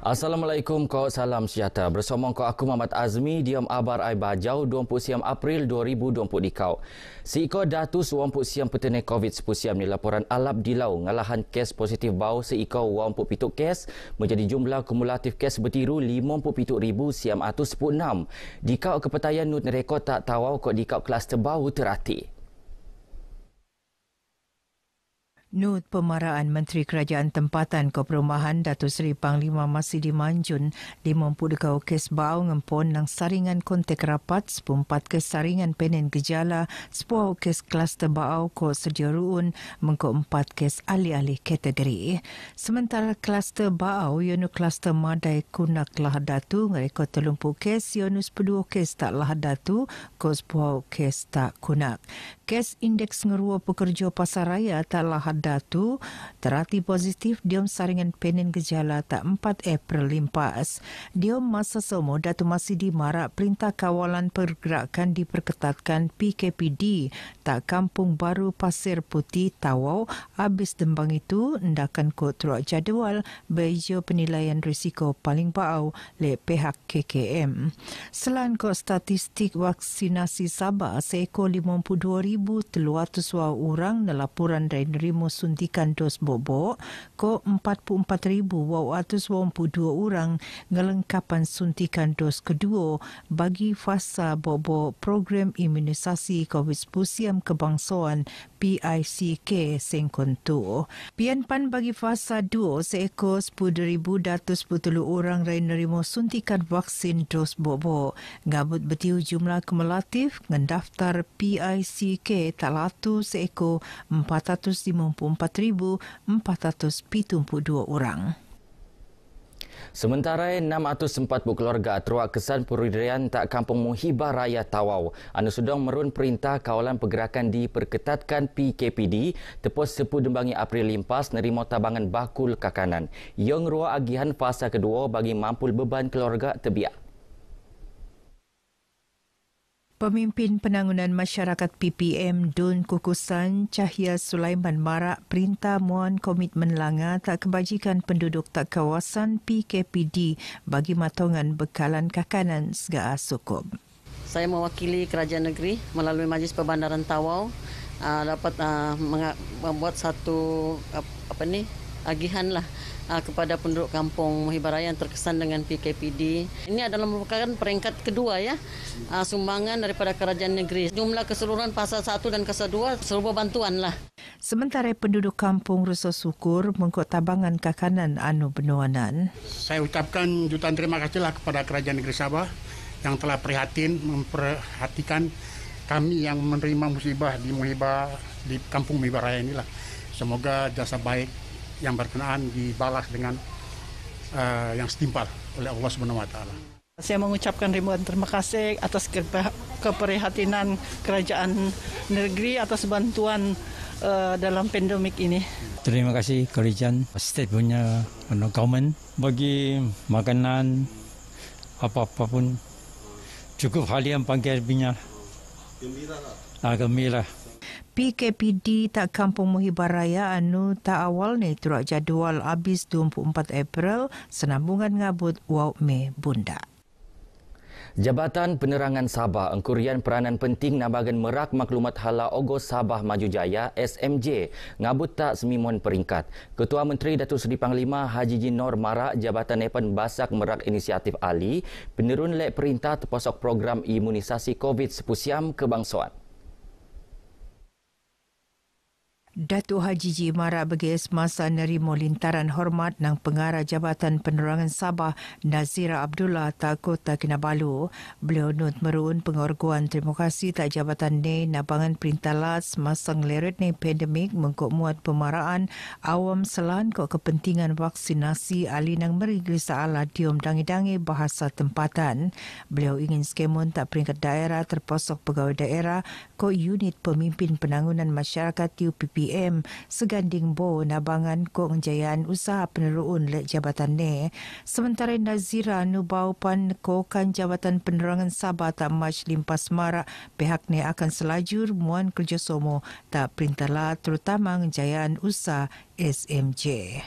Assalamualaikum, kau salam sejahtera. Bersama kau aku Muhammad Azmi, diam abar ai bajau 27 April 2020 di kau. Si kau datu suampuk siam petene COVID-19 ni laporan alap di lau ngalahan kes positif bau si kau wampuk pituk kes menjadi jumlah kumulatif kes bertiru 57,000 siam atus 16. Di kau kepetayan nut rekod tak tawau kau di kau kluster bau terati. Nut Pemaraan Menteri Kerajaan Tempatan Kau Perumahan Datu Seri Panglima Masih Dimanjun di Mempu Dekau Kes Bau Ngempon Nang Saringan Kontek Rapat Sepumpat Kes Saringan Penen Gejala Sepuau Kes Kluster Bau Kau Sedia Ruun Mengko Empat Kes Alih-alih Kategori Sementara Kluster Bau Yonu Kluster Madai Kunak Lah Datu Ngereka Telumpu Kes Yonu Sepuduh Kes Tak Lah Datu Kau Sepuau Kes Tak Kunak Kes Indeks Ngeruah Pekerja Pasaraya Tak Lah Datu datu terati positif diom saringan penin gejala tak 4 April limpas. Diom masa semua datu masih di marak perintah kawalan pergerakan diperketatkan PKPD tak kampung baru pasir putih tawau habis dembang itu endakan kot teruk jadual bejo penilaian risiko paling bau le pihak KKM. Selain kot statistik vaksinasi Sabah, seko seekor 52,300 orang dalam laporan dari nerimu suntikan dos bobo ko 44,822 orang ngelengkapan suntikan dos kedua bagi fasa bobo program imunisasi COVID-19 kebangsaan PICK Sengkon tu. Pian pan bagi fasa dua 2 seekor 10,240 orang rai nerima suntikan vaksin dos bobo. Gabut betiu jumlah kumulatif dengan daftar PICK talatu seekor 454,472 orang. Sementara 640 keluarga teruak kesan perudirian tak kampung Muhibah Raya Tawau. Anu sedang merun perintah kawalan pergerakan diperketatkan PKPD tepus 10 dembangi April limpas nerima tabangan bakul kakanan. Yang ruak agihan fasa kedua bagi mampul beban keluarga tebiak. Pemimpin Penanggungan Masyarakat PPM Dun Kukusan Cahya Sulaiman Marak perintah muan komitmen langa tak kebajikan penduduk tak kawasan PKPD bagi matongan bekalan kakanan segala sukup. Saya mewakili kerajaan negeri melalui Majlis Perbandaran Tawau ah, dapat ah, membuat satu apa ni agihan lah ah, kepada penduduk kampung Muhibaraya yang terkesan dengan PKPD. Ini adalah merupakan peringkat kedua ya ah, sumbangan daripada kerajaan negeri. Jumlah keseluruhan pasal satu dan pasal dua serupa bantuan lah. Sementara penduduk kampung Reso Syukur mengkot tabangan kakanan Anu Benuanan. Saya ucapkan jutaan terima kasihlah kepada kerajaan negeri Sabah yang telah prihatin memperhatikan kami yang menerima musibah di Muhibah di kampung Muhibaraya inilah. Semoga jasa baik yang berkenaan dibalas dengan uh, yang setimpal oleh Allah Subhanahu wa taala. Saya mengucapkan ribuan terima kasih atas keprihatinan kerajaan negeri atas bantuan uh, dalam pandemik ini. Terima kasih kerajaan state punya government bagi makanan apa-apa pun cukup hal yang panggil binya. Ah, gembira lah. Ah, gembira. PKPD tak Kampung Muhibaraya anu tak awal ni turut jadual habis 24 April senambungan ngabut Wau Me Bunda. Jabatan Penerangan Sabah engkurian peranan penting nabagan merak maklumat hala Ogos Sabah Maju Jaya SMJ ngabut tak semimun peringkat. Ketua Menteri Datuk Seri Panglima Haji Jin Nor Marak Jabatan Nepen Basak Merak Inisiatif Ali penerun lek perintah terposok program imunisasi COVID sepusiam kebangsaan. Datu Haji Ji Marak bagi semasa nerima lintaran hormat nang pengarah Jabatan Penerangan Sabah Nazira Abdullah Takota Kinabalu. Beliau nut meruun pengorguan terima kasih tak Jabatan ni nabangan perintah lat semasa ngelirat ni pandemik mengkuk muat pemaraan awam selan kok kepentingan vaksinasi alih nang merigisa ala diom dangi-dangi bahasa tempatan. Beliau ingin skemon tak peringkat daerah terposok pegawai daerah kok unit pemimpin penanggungan masyarakat UPP PM Seganding Bo Nabangan Kong Jayaan Usaha Peneruun Lek Jabatan Ne. Sementara Nazira Nubau Pan Kokan Jabatan Penerangan Sabah Tak Maj Limpas Marak pihak Ne akan selajur muan kerjasomo tak perintah lah terutama Jayaan Usaha SMJ.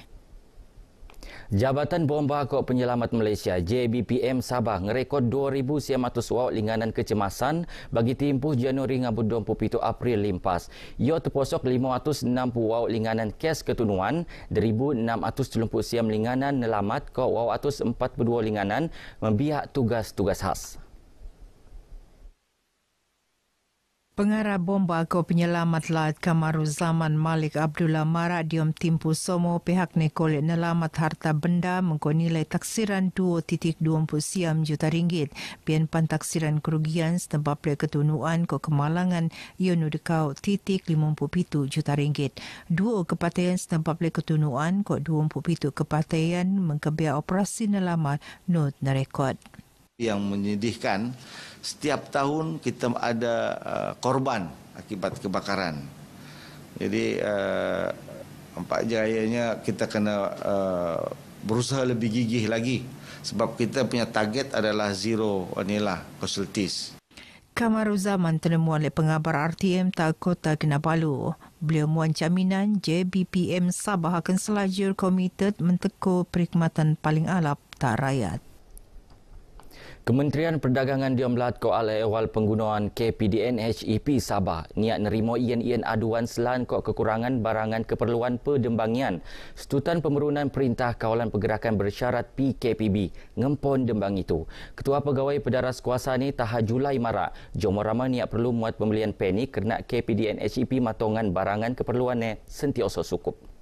Jabatan Bomba Kok Penyelamat Malaysia JBPM Sabah ngerekod 2,700 wawak linganan kecemasan bagi timpuh Januari hingga budong pupitu April limpas. Ia terposok 560 wawak linganan kes ketunuan, 1,600 siam linganan nelamat kok wawak 142 linganan membiak tugas-tugas khas. Pengarah bomba ko penyelamat laut Kamaru Zaman Malik Abdullah Marat diom timpu somo pihak nekole nelamat harta benda mengko nilai taksiran 2.20 siam juta ringgit. Pian pan taksiran kerugian setempat pria ketunuan ko kemalangan ia nudekau titik 57 juta ringgit. Dua kepatian setempat pria ketunuan ko 27 kepatian mengkebiar operasi nelamat not nerekod yang menyedihkan setiap tahun kita ada uh, korban akibat kebakaran. Jadi uh, empat jayanya kita kena uh, berusaha lebih gigih lagi sebab kita punya target adalah zero vanilla casualties. Kamaruzaman Tenemuan oleh Pengabar RTM Takota Kinabalu. Beliau muan jaminan JBPM Sabah akan selajur komited mentekuk perkhidmatan paling alap tak rakyat. Kementerian Perdagangan dia melihat ko ala ehwal penggunaan KPDN HEP Sabah niat nerimo ien ien aduan selan ko kekurangan barangan keperluan pedembangian. Setutan Pemerunan Perintah Kawalan Pergerakan Bersyarat PKPB ngempon dembang itu. Ketua Pegawai Pedaras Kuasa ni Taha Julai Mara, Jomo Rama niat perlu muat pembelian penik kerana KPDN HEP matongan barangan keperluan keperluannya sentioso cukup.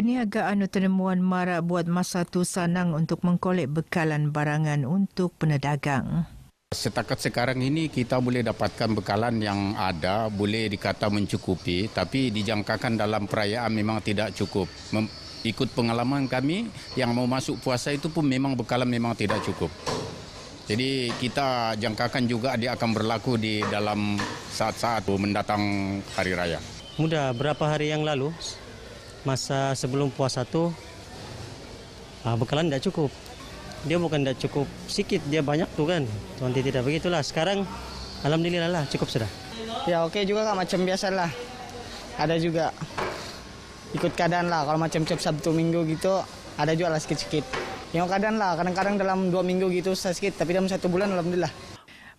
Perniagaan tenemuan marak buat masa tu sanang untuk mengkolek bekalan barangan untuk penedagang. Setakat sekarang ini kita boleh dapatkan bekalan yang ada boleh dikata mencukupi tapi dijangkakan dalam perayaan memang tidak cukup. Mem- ikut pengalaman kami yang mau masuk puasa itu pun memang bekalan memang tidak cukup. Jadi kita jangkakan juga dia akan berlaku di dalam saat-saat mendatang hari raya. Mudah berapa hari yang lalu masa sebelum puasa tuh uh, bekalan tidak cukup. Dia bukan tidak cukup sedikit, dia banyak tuh kan. Nanti tidak begitulah. Sekarang alhamdulillah lah cukup sudah. Ya oke okay juga kak macam biasa lah. Ada juga ikut keadaan lah. Kalau macam cep Sabtu Minggu gitu ada juga lah sedikit-sedikit. Yang keadaan lah kadang-kadang dalam dua minggu gitu sedikit tapi dalam satu bulan alhamdulillah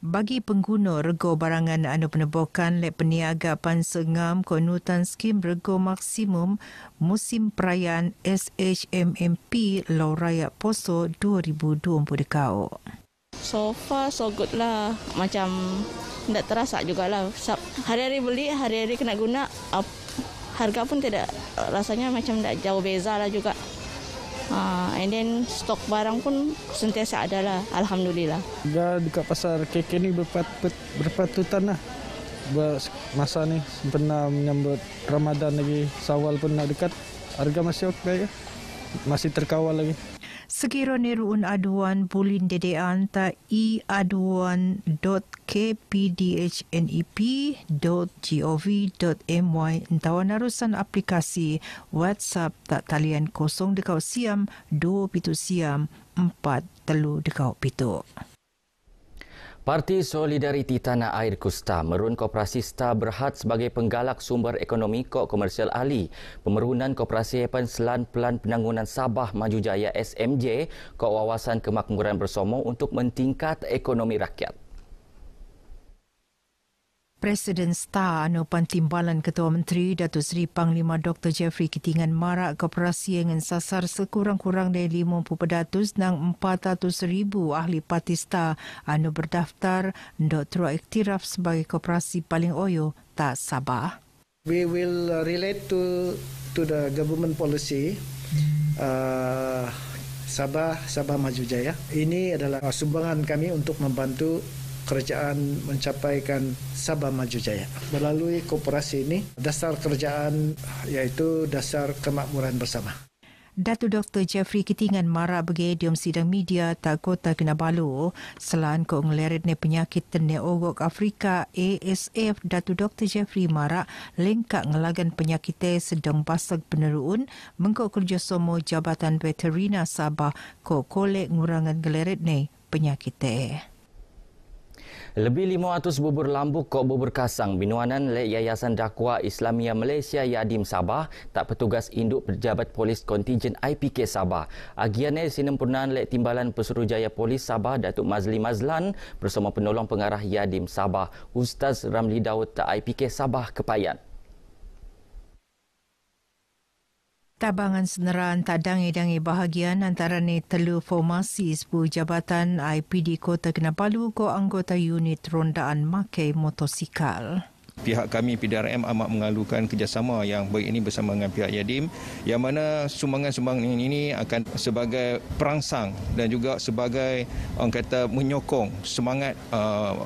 bagi pengguna rego barangan anu penebokan lek peniaga pansengam sengam konutan skim rego maksimum musim perayaan SHMMP Law Raya Poso 2020 dekau. So far so good lah. Macam tidak terasa juga lah Hari-hari beli, hari-hari kena guna. Harga pun tidak rasanya macam tidak jauh beza lah juga. Uh, and then stok barang pun sentiasa ada lah. Alhamdulillah. Dah dekat pasar KK ini berpat, ber, berpatutan lah. Masa ni pernah menyambut Ramadan lagi. Sawal pun nak dekat. Harga masih okey Masih terkawal lagi. Sekiranya ruun aduan bulin dedean dede anta eaduan.kpdhnep.gov.my entawa narusan aplikasi WhatsApp tak talian kosong dekau siam dua pitu siam empat telu dekau pitu. Parti Solidariti Tanah Air Kusta merun koperasi Sta Berhad sebagai penggalak sumber ekonomi kok komersial ahli. Pemerunan koperasi Hepan Selan Pelan Penanggungan Sabah Maju Jaya SMJ kok wawasan kemakmuran bersama untuk mentingkat ekonomi rakyat. Presiden Star Anu Pantimbalan Ketua Menteri Datuk Seri Panglima Dr. Jeffrey Kitingan marak koperasi yang sasar sekurang-kurang dari 50 pedatus dan 400 ribu ahli parti Star anu berdaftar untuk teruk iktiraf sebagai koperasi paling oyo tak sabar. We will relate to to the government policy uh, Sabah, Sabah Maju Jaya. Ini adalah sumbangan kami untuk membantu kerajaan mencapaikan Sabah Maju Jaya. Melalui kooperasi ini, dasar kerajaan iaitu dasar kemakmuran bersama. Datu Dr. Jeffrey Kitingan Mara Begedium Sidang Media tak Takota Kinabalu Selan Kong Leritne Penyakit Tene Ogok Afrika ASF Datu Dr. Jeffrey Mara Lengkak Ngelagan Penyakit Sedang Pasag Peneruun Mengkok Kerjasomo Jabatan Veterina Sabah Kokolek Ngurangan Leritne Penyakit Tene lebih 500 bubur lambuk kok bubur kasang binuanan Lek Yayasan Dakwa Islamia Malaysia Yadim Sabah tak petugas induk pejabat polis kontijen IPK Sabah. Agiannya sinempurnaan Lek Timbalan Pesuruhjaya Polis Sabah Datuk Mazli Mazlan bersama penolong pengarah Yadim Sabah Ustaz Ramli Daud IPK Sabah Kepayan. Tabangan senaraan tadangi-dangi bahagian antara ni telu formasi sepuluh jabatan IPD Kota Kinabalu ko anggota unit rondaan make motosikal. Pihak kami PDRM amat mengalukan kerjasama yang baik ini bersama dengan pihak Yadim yang mana sumbangan-sumbangan ini akan sebagai perangsang dan juga sebagai orang kata menyokong semangat uh,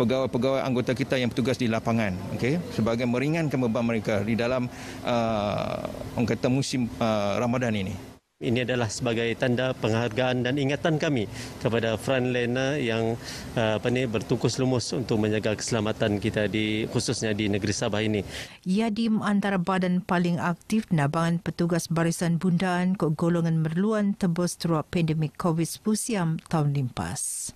pegawai-pegawai anggota kita yang bertugas di lapangan okey sebagai meringankan beban mereka di dalam uh, orang kata musim uh, Ramadan ini ini adalah sebagai tanda penghargaan dan ingatan kami kepada frontliner yang uh, apa ni bertukus lumus untuk menjaga keselamatan kita di khususnya di negeri Sabah ini. Yadim antara badan paling aktif nabangan petugas barisan bundaan kok golongan merluan tebus teruk pandemik COVID-19 tahun limpas.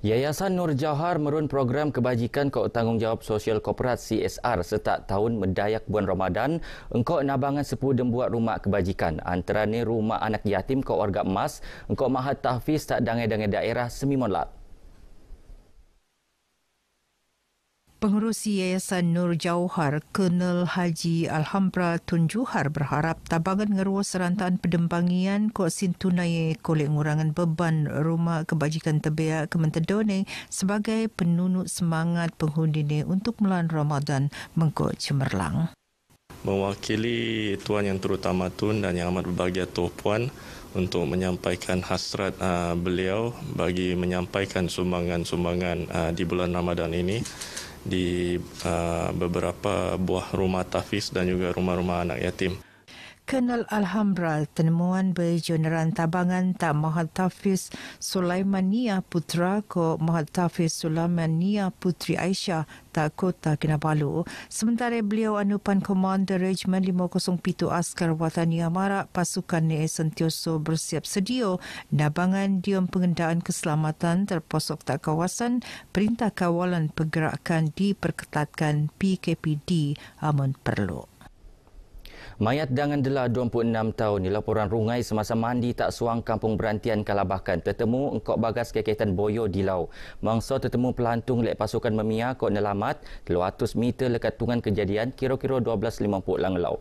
Yayasan Nur Jauhar merun program kebajikan kau tanggungjawab sosial korporat CSR setak tahun mendayak bulan Ramadan engkau nabangan sepuluh dembuat rumah kebajikan antaranya rumah anak yatim ke warga emas engkau mahat tahfiz tak dangai-dangai daerah semimonlat. Pengurus Yayasan Nur Jauhar, Kenal Haji Alhambra Tun Juhar berharap tabangan ngeruas serantaan pedembangian kok sintunai kolek ngurangan beban rumah kebajikan tebea kementedone sebagai penunut semangat penghuni untuk melan Ramadan mengkok cemerlang. Mewakili Tuan Yang Terutama Tun dan Yang Amat Berbahagia tuan Puan untuk menyampaikan hasrat ah, beliau bagi menyampaikan sumbangan-sumbangan ah, di bulan Ramadan ini di uh, beberapa buah rumah tafis dan juga rumah-rumah anak yatim. Kenal Alhambra, temuan berjeneran tabangan Tak Mahat Tafiz Sulaimania Putra ko Mahat Tafiz Sulaimania Putri Aisyah Tak Kota Kinabalu. Sementara beliau anupan Komander Regimen 507 Askar Watani Amara pasukan ni sentioso bersiap sedia. nabangan diom pengendaan keselamatan terposok tak kawasan perintah kawalan pergerakan diperketatkan PKPD amun perlu. Mayat dangan dela 26 tahun di laporan rungai semasa mandi tak suang kampung berantian Kalabakan, tertemu engkau bagas kekaitan boyo di lau. Mangsa tertemu pelantung lek pasukan memiak, kok nelamat 200 meter lekat tungan kejadian kira-kira 12.50 lang lau.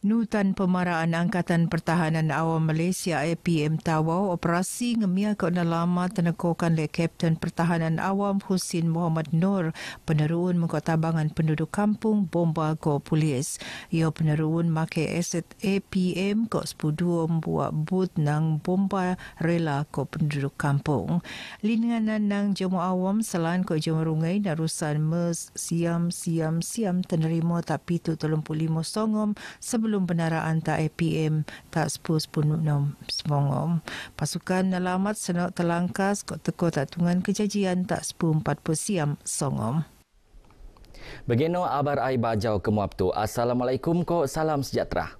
Nutan Pemaraan Angkatan Pertahanan Awam Malaysia APM Tawau operasi ngemia ke lama tenekokan le Kapten Pertahanan Awam Husin Muhammad Nur peneruun mengkotabangan penduduk kampung Bomba Go Polis. Ia peneruun makai aset APM ke sepuduh membuat but nang Bomba Rela ke penduduk kampung. Linganan nang jemu awam selain ke jemu rungai narusan mes siam siam siam tenerima tapi tu telumpu limo songom sebelum sebelum penaraan tak IPM tak sepuluh sepuluh nom semongom. Pasukan nalamat senok telangkas kot teko tak tungan kejajian tak sepuluh empat siam songom. Begino abar ai bajau kemuap tu. Assalamualaikum ko salam sejahtera.